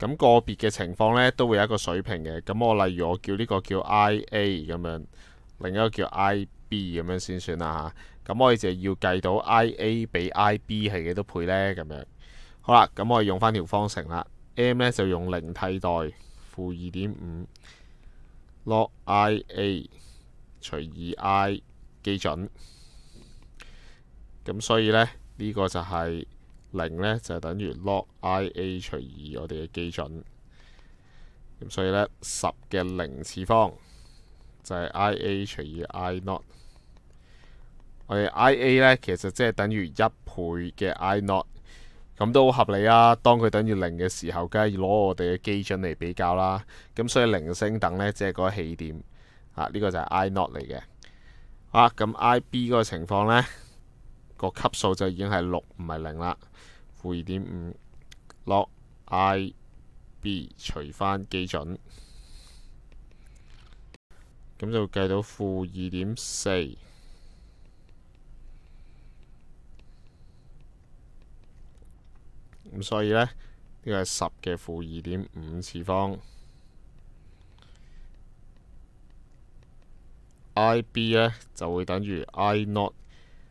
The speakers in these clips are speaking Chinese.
咁個別嘅情況咧都會有一個水平嘅。咁我例如我叫呢個叫 IA 咁樣，另一個叫 IB 咁樣先算啦嚇。咁我哋就要計到 IA 比 IB 係幾多倍呢？咁樣好啦，咁我哋用翻條方程啦。M 咧就用零替代負二點五 log IA 除二 I 基準。咁所以呢，呢個就係。零咧就系等于 log I A 除以我哋嘅基准，咁所以咧十嘅零次方就系 I A 除以 I not，我哋 I A 咧其实即系等于一倍嘅 I not，咁都好合理啊。当佢等于零嘅时候，梗系要攞我哋嘅基准嚟比较啦。咁所以零升等咧，即系嗰个起点啊。呢个就系 I not 嚟嘅。啊，咁 I B 嗰个情况咧。個級數就已經係六唔係零啦，負二點五，log ib 除翻基準，咁就計到負二點四。咁所以咧，呢個係十嘅負二點五次方 ib 咧就會等於 i not。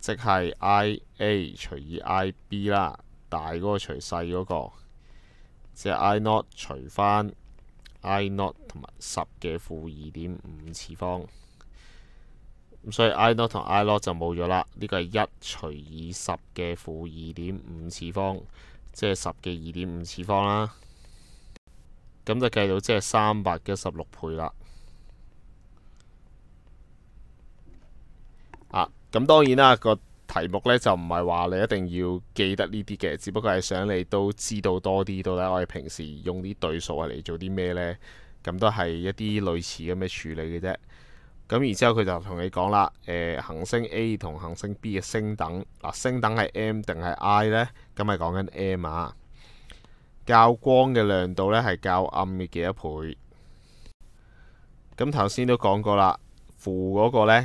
即系 i a 除以 i b 啦，大嗰个除细嗰个，即系 i not 除翻 i not 同埋十嘅負二點五次方，咁所以 i not 同 i n o t 就冇咗啦。呢個係一除以十嘅負二點五次方，即係十嘅二點五次方啦。咁就計到即係三百一十六倍啦。啊！咁當然啦，個題目呢就唔係話你一定要記得呢啲嘅，只不過係想你都知道多啲，到底我哋平時用啲對數嚟做啲咩呢？咁都係一啲類似咁嘅處理嘅啫。咁然之後佢就同你講啦，誒，行星 A 同行星 B 嘅星等，嗱星等係 M 定係 I 呢？咁係講緊 M 啊。較光嘅亮度呢係較暗嘅幾多倍？咁頭先都講過啦，負嗰個呢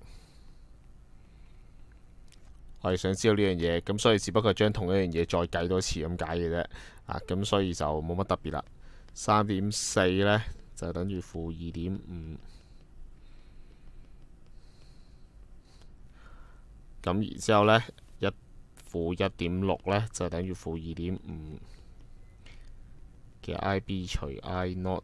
我哋想知道呢樣嘢，咁所以只不過將同一樣嘢再計多次咁解嘅啫，啊，咁所以就冇乜特別啦。三點四呢，就等於負二點五，咁然之後呢，一負一點六呢，就等於負二點五嘅 I B 除 I not。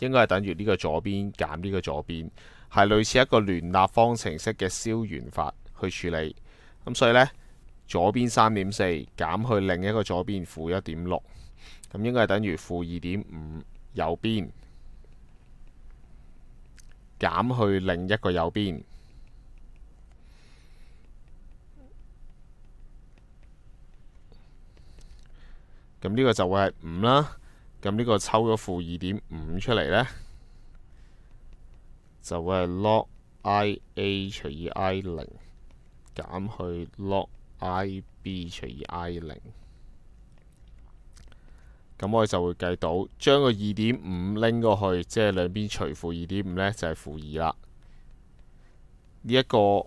應該係等於呢個左邊減呢個左邊，係類似一個聯立方程式嘅消元法去處理。咁所以呢，左邊三點四減去另一個左邊負一點六，咁應該係等於負二點五右邊減去另一個右邊。咁呢個就會係五啦。咁呢个抽咗负二点五出嚟咧，就会系 log i a 除以 i 零减去 log i b 除以 i 零。咁我就会计到，将个二点五拎过去，即系两边除负二点五咧，就系负二啦。呢一个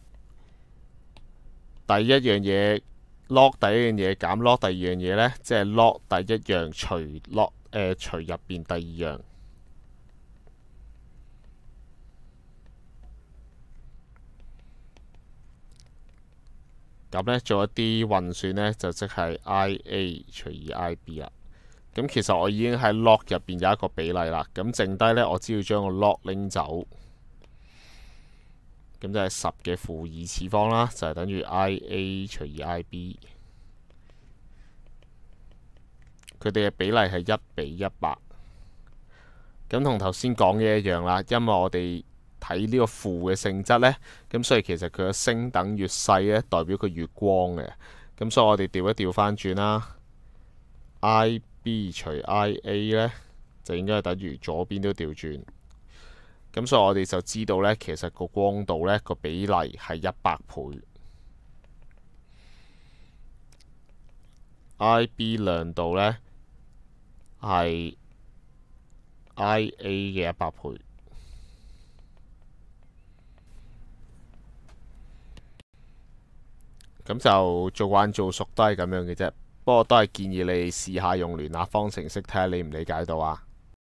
第一样嘢 log 第一样嘢减 log 第二样嘢咧，即系 log 第一样除 log。誒除入邊第二樣，咁咧做一啲運算咧，就即係 i a 除以 i b 啦。咁其實我已經喺 log 入邊有一個比例啦。咁剩低咧，我只要將個 log 拎走，咁就係十嘅負二次方啦，就係等於 i a 除以 i b。佢哋嘅比例係一比一百，咁同頭先講嘅一樣啦。因為我哋睇呢個負嘅性質咧，咁所以其實佢嘅升等越細咧，代表佢越光嘅。咁所以我哋調一調翻轉啦，IB 除 IA 咧，就應該係等於左邊都調轉。咁所以我哋就知道咧，其實個光度咧個比例係一百倍，IB 亮度咧。系 I A 嘅一百倍，咁就做慣做熟都系咁樣嘅啫。不過都係建議你試下用聯立方程式睇下你唔理解到啊。